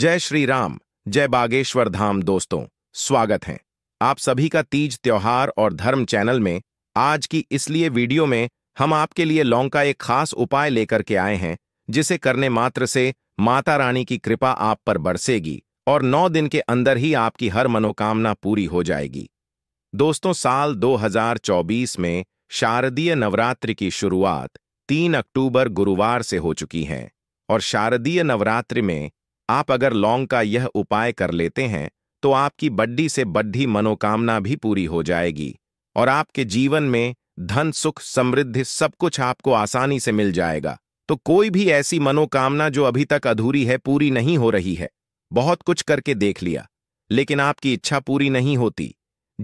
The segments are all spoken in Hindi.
जय श्री राम जय बागेश्वर धाम दोस्तों स्वागत है आप सभी का तीज त्योहार और धर्म चैनल में आज की इसलिए वीडियो में हम आपके लिए लौंग का एक खास उपाय लेकर के आए हैं जिसे करने मात्र से माता रानी की कृपा आप पर बरसेगी और नौ दिन के अंदर ही आपकी हर मनोकामना पूरी हो जाएगी दोस्तों साल 2024 में शारदीय नवरात्रि की शुरुआत 3 अक्टूबर गुरुवार से हो चुकी है और शारदीय नवरात्रि में आप अगर लौंग का यह उपाय कर लेते हैं तो आपकी बड्डी से बड्डी मनोकामना भी पूरी हो जाएगी और आपके जीवन में धन सुख समृद्धि सब कुछ आपको आसानी से मिल जाएगा तो कोई भी ऐसी मनोकामना जो अभी तक अधूरी है पूरी नहीं हो रही है बहुत कुछ करके देख लिया लेकिन आपकी इच्छा पूरी नहीं होती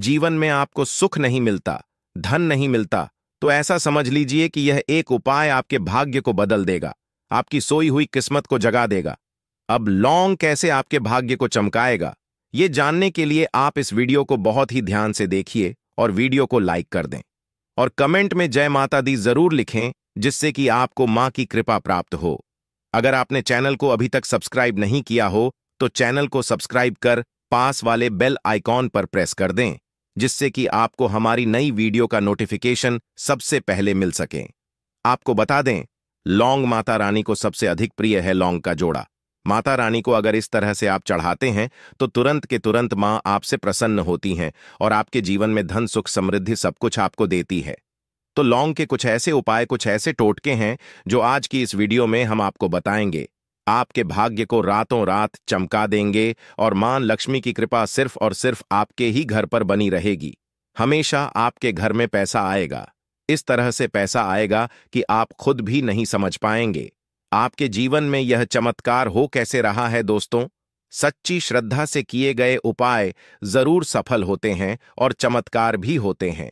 जीवन में आपको सुख नहीं मिलता धन नहीं मिलता तो ऐसा समझ लीजिए कि यह एक उपाय आपके भाग्य को बदल देगा आपकी सोई हुई किस्मत को जगा देगा अब लौंग कैसे आपके भाग्य को चमकाएगा ये जानने के लिए आप इस वीडियो को बहुत ही ध्यान से देखिए और वीडियो को लाइक कर दें और कमेंट में जय माता दी जरूर लिखें जिससे कि आपको मां की कृपा प्राप्त हो अगर आपने चैनल को अभी तक सब्सक्राइब नहीं किया हो तो चैनल को सब्सक्राइब कर पास वाले बेल आइकॉन पर प्रेस कर दें जिससे कि आपको हमारी नई वीडियो का नोटिफिकेशन सबसे पहले मिल सके आपको बता दें लौंग माता रानी को सबसे अधिक प्रिय है लौंग का जोड़ा माता रानी को अगर इस तरह से आप चढ़ाते हैं तो तुरंत के तुरंत मां आपसे प्रसन्न होती हैं और आपके जीवन में धन सुख समृद्धि सब कुछ आपको देती है तो लौंग के कुछ ऐसे उपाय कुछ ऐसे टोटके हैं जो आज की इस वीडियो में हम आपको बताएंगे आपके भाग्य को रातों रात चमका देंगे और मां लक्ष्मी की कृपा सिर्फ और सिर्फ आपके ही घर पर बनी रहेगी हमेशा आपके घर में पैसा आएगा इस तरह से पैसा आएगा कि आप खुद भी नहीं समझ पाएंगे आपके जीवन में यह चमत्कार हो कैसे रहा है दोस्तों सच्ची श्रद्धा से किए गए उपाय जरूर सफल होते हैं और चमत्कार भी होते हैं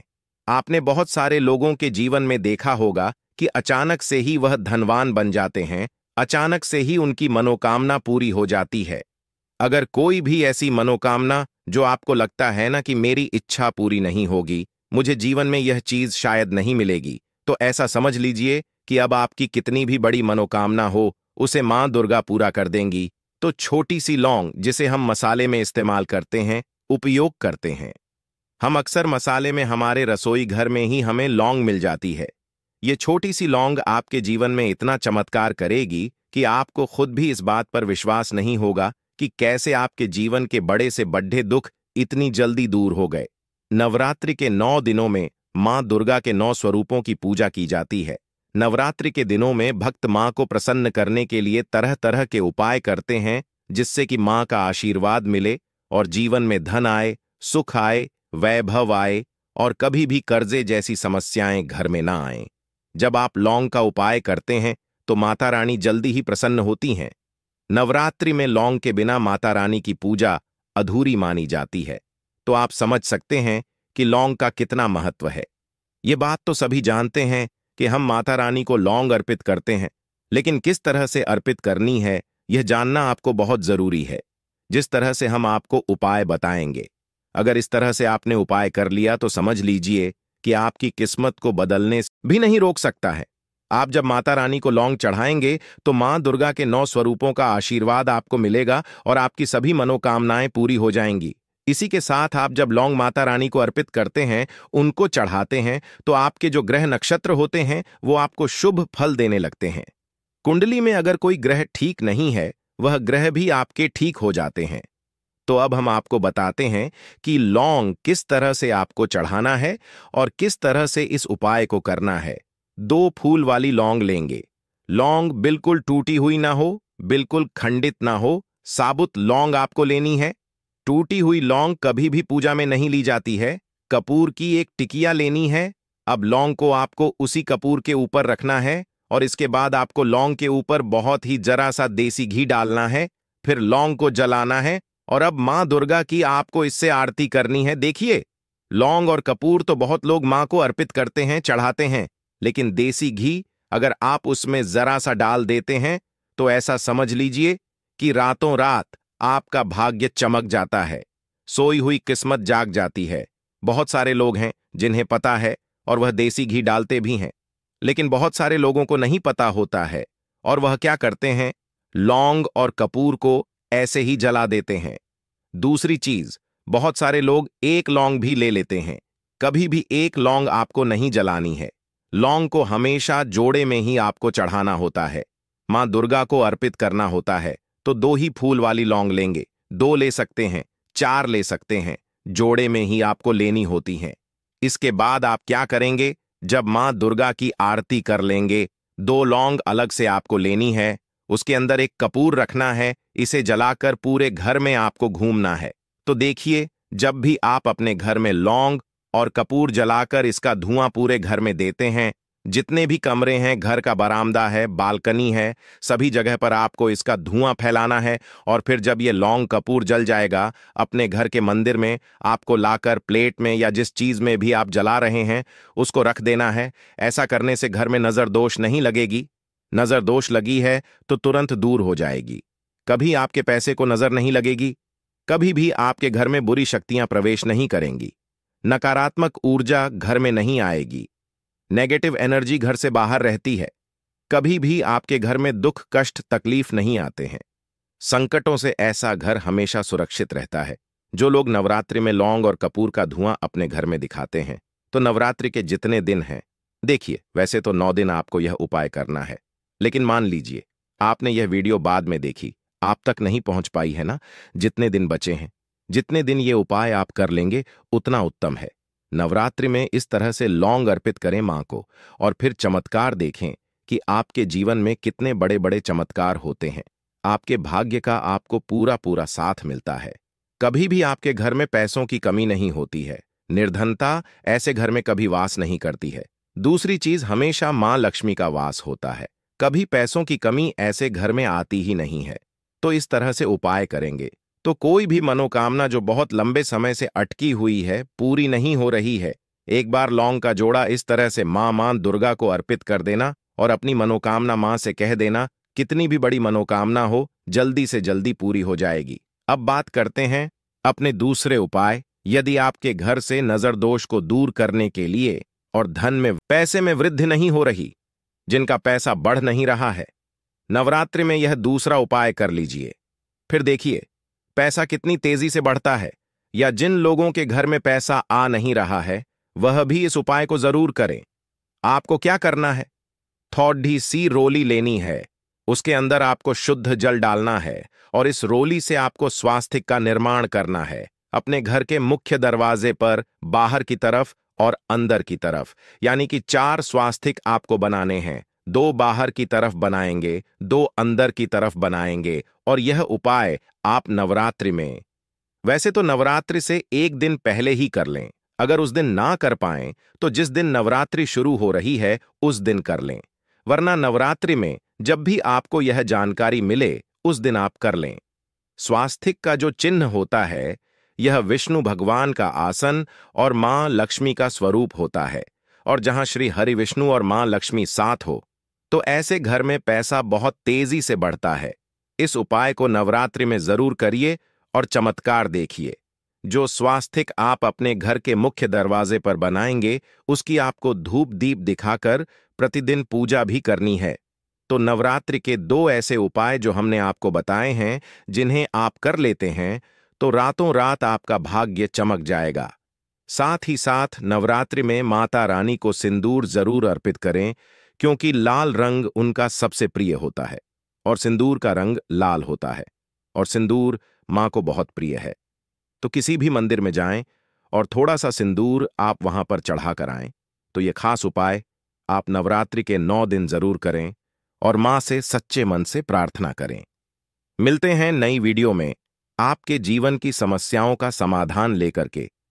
आपने बहुत सारे लोगों के जीवन में देखा होगा कि अचानक से ही वह धनवान बन जाते हैं अचानक से ही उनकी मनोकामना पूरी हो जाती है अगर कोई भी ऐसी मनोकामना जो आपको लगता है ना कि मेरी इच्छा पूरी नहीं होगी मुझे जीवन में यह चीज शायद नहीं मिलेगी तो ऐसा समझ लीजिए कि अब आपकी कितनी भी बड़ी मनोकामना हो उसे मां दुर्गा पूरा कर देंगी तो छोटी सी लौंग जिसे हम मसाले में इस्तेमाल करते हैं उपयोग करते हैं हम अक्सर मसाले में हमारे रसोई घर में ही हमें लौंग मिल जाती है ये छोटी सी लौंग आपके जीवन में इतना चमत्कार करेगी कि आपको खुद भी इस बात पर विश्वास नहीं होगा कि कैसे आपके जीवन के बड़े से बड्ढे दुख इतनी जल्दी दूर हो गए नवरात्रि के नौ दिनों में मां दुर्गा के नौ स्वरूपों की पूजा की जाती है नवरात्रि के दिनों में भक्त माँ को प्रसन्न करने के लिए तरह तरह के उपाय करते हैं जिससे कि माँ का आशीर्वाद मिले और जीवन में धन आए सुख आए वैभव आए और कभी भी कर्जे जैसी समस्याएं घर में ना आए जब आप लौंग का उपाय करते हैं तो माता रानी जल्दी ही प्रसन्न होती हैं नवरात्रि में लौंग के बिना माता रानी की पूजा अधूरी मानी जाती है तो आप समझ सकते हैं कि लौंग का कितना महत्व है ये बात तो सभी जानते हैं कि हम माता रानी को लौंग अर्पित करते हैं लेकिन किस तरह से अर्पित करनी है यह जानना आपको बहुत जरूरी है जिस तरह से हम आपको उपाय बताएंगे अगर इस तरह से आपने उपाय कर लिया तो समझ लीजिए कि आपकी किस्मत को बदलने भी नहीं रोक सकता है आप जब माता रानी को लौंग चढ़ाएंगे तो मां दुर्गा के नौ स्वरूपों का आशीर्वाद आपको मिलेगा और आपकी सभी मनोकामनाएं पूरी हो जाएंगी इसी के साथ आप जब लौंग माता रानी को अर्पित करते हैं उनको चढ़ाते हैं तो आपके जो ग्रह नक्षत्र होते हैं वो आपको शुभ फल देने लगते हैं कुंडली में अगर कोई ग्रह ठीक नहीं है वह ग्रह भी आपके ठीक हो जाते हैं तो अब हम आपको बताते हैं कि लौंग किस तरह से आपको चढ़ाना है और किस तरह से इस उपाय को करना है दो फूल वाली लौंग लेंगे लौंग बिल्कुल टूटी हुई ना हो बिल्कुल खंडित ना हो साबुत लौंग आपको लेनी है टूटी हुई लौंग कभी भी पूजा में नहीं ली जाती है कपूर की एक टिकिया लेनी है अब लौंग को आपको उसी कपूर के ऊपर रखना है और इसके बाद आपको लौंग के ऊपर बहुत ही जरा सा देसी घी डालना है फिर लौंग को जलाना है और अब माँ दुर्गा की आपको इससे आरती करनी है देखिए लौंग और कपूर तो बहुत लोग माँ को अर्पित करते हैं चढ़ाते हैं लेकिन देसी घी अगर आप उसमें जरा सा डाल देते हैं तो ऐसा समझ लीजिए कि रातों रात आपका भाग्य चमक जाता है सोई हुई किस्मत जाग जाती है बहुत सारे लोग हैं जिन्हें पता है और वह देसी घी डालते भी हैं लेकिन बहुत सारे लोगों को नहीं पता होता है और वह क्या करते हैं लौंग और कपूर को ऐसे ही जला देते हैं दूसरी चीज बहुत सारे लोग एक लौंग भी ले लेते हैं कभी भी एक लौंग आपको नहीं जलानी है लौंग को हमेशा जोड़े में ही आपको चढ़ाना होता है मां दुर्गा को अर्पित करना होता है तो दो ही फूल वाली लौंग लेंगे दो ले सकते हैं चार ले सकते हैं जोड़े में ही आपको लेनी होती है इसके बाद आप क्या करेंगे जब मां दुर्गा की आरती कर लेंगे दो लौंग अलग से आपको लेनी है उसके अंदर एक कपूर रखना है इसे जलाकर पूरे घर में आपको घूमना है तो देखिए जब भी आप अपने घर में लौंग और कपूर जलाकर इसका धुआं पूरे घर में देते हैं जितने भी कमरे हैं घर का बरामदा है बालकनी है सभी जगह पर आपको इसका धुआं फैलाना है और फिर जब ये लौंग कपूर जल जाएगा अपने घर के मंदिर में आपको लाकर प्लेट में या जिस चीज़ में भी आप जला रहे हैं उसको रख देना है ऐसा करने से घर में नज़र दोष नहीं लगेगी नज़र दोष लगी है तो तुरंत दूर हो जाएगी कभी आपके पैसे को नज़र नहीं लगेगी कभी भी आपके घर में बुरी शक्तियां प्रवेश नहीं करेंगी नकारात्मक ऊर्जा घर में नहीं आएगी नेगेटिव एनर्जी घर से बाहर रहती है कभी भी आपके घर में दुख कष्ट तकलीफ नहीं आते हैं संकटों से ऐसा घर हमेशा सुरक्षित रहता है जो लोग नवरात्रि में लौंग और कपूर का धुआं अपने घर में दिखाते हैं तो नवरात्रि के जितने दिन हैं देखिए वैसे तो नौ दिन आपको यह उपाय करना है लेकिन मान लीजिए आपने यह वीडियो बाद में देखी आप तक नहीं पहुंच पाई है ना जितने दिन बचे हैं जितने दिन ये उपाय आप कर लेंगे उतना उत्तम है नवरात्रि में इस तरह से लौंग अर्पित करें मां को और फिर चमत्कार देखें कि आपके जीवन में कितने बड़े बड़े चमत्कार होते हैं आपके भाग्य का आपको पूरा पूरा साथ मिलता है कभी भी आपके घर में पैसों की कमी नहीं होती है निर्धनता ऐसे घर में कभी वास नहीं करती है दूसरी चीज हमेशा मां लक्ष्मी का वास होता है कभी पैसों की कमी ऐसे घर में आती ही नहीं है तो इस तरह से उपाय करेंगे तो कोई भी मनोकामना जो बहुत लंबे समय से अटकी हुई है पूरी नहीं हो रही है एक बार लौंग का जोड़ा इस तरह से मां मां दुर्गा को अर्पित कर देना और अपनी मनोकामना मां से कह देना कितनी भी बड़ी मनोकामना हो जल्दी से जल्दी पूरी हो जाएगी अब बात करते हैं अपने दूसरे उपाय यदि आपके घर से नजर दोष को दूर करने के लिए और धन में पैसे में वृद्धि नहीं हो रही जिनका पैसा बढ़ नहीं रहा है नवरात्रि में यह दूसरा उपाय कर लीजिए फिर देखिए पैसा कितनी तेजी से बढ़ता है या जिन लोगों के घर में पैसा आ नहीं रहा है वह भी इस उपाय को जरूर करें आपको क्या करना है थौडी सी रोली लेनी है उसके अंदर आपको शुद्ध जल डालना है और इस रोली से आपको स्वास्थ्य का निर्माण करना है अपने घर के मुख्य दरवाजे पर बाहर की तरफ और अंदर की तरफ यानी कि चार स्वास्थ्य आपको बनाने हैं दो बाहर की तरफ बनाएंगे दो अंदर की तरफ बनाएंगे और यह उपाय आप नवरात्रि में वैसे तो नवरात्रि से एक दिन पहले ही कर लें अगर उस दिन ना कर पाएं तो जिस दिन नवरात्रि शुरू हो रही है उस दिन कर लें वरना नवरात्रि में जब भी आपको यह जानकारी मिले उस दिन आप कर लें स्वास्थिक का जो चिन्ह होता है यह विष्णु भगवान का आसन और मां लक्ष्मी का स्वरूप होता है और जहां श्री हरि विष्णु और मां लक्ष्मी साथ हो तो ऐसे घर में पैसा बहुत तेजी से बढ़ता है इस उपाय को नवरात्रि में जरूर करिए और चमत्कार देखिए जो स्वास्थिक आप अपने घर के मुख्य दरवाजे पर बनाएंगे उसकी आपको धूप दीप दिखाकर प्रतिदिन पूजा भी करनी है तो नवरात्रि के दो ऐसे उपाय जो हमने आपको बताए हैं जिन्हें आप कर लेते हैं तो रातों रात आपका भाग्य चमक जाएगा साथ ही साथ नवरात्रि में माता रानी को सिंदूर जरूर अर्पित करें क्योंकि लाल रंग उनका सबसे प्रिय होता है और सिंदूर का रंग लाल होता है और सिंदूर माँ को बहुत प्रिय है तो किसी भी मंदिर में जाएं और थोड़ा सा सिंदूर आप वहां पर चढ़ा कर आएं तो ये खास उपाय आप नवरात्रि के नौ दिन जरूर करें और माँ से सच्चे मन से प्रार्थना करें मिलते हैं नई वीडियो में आपके जीवन की समस्याओं का समाधान लेकर के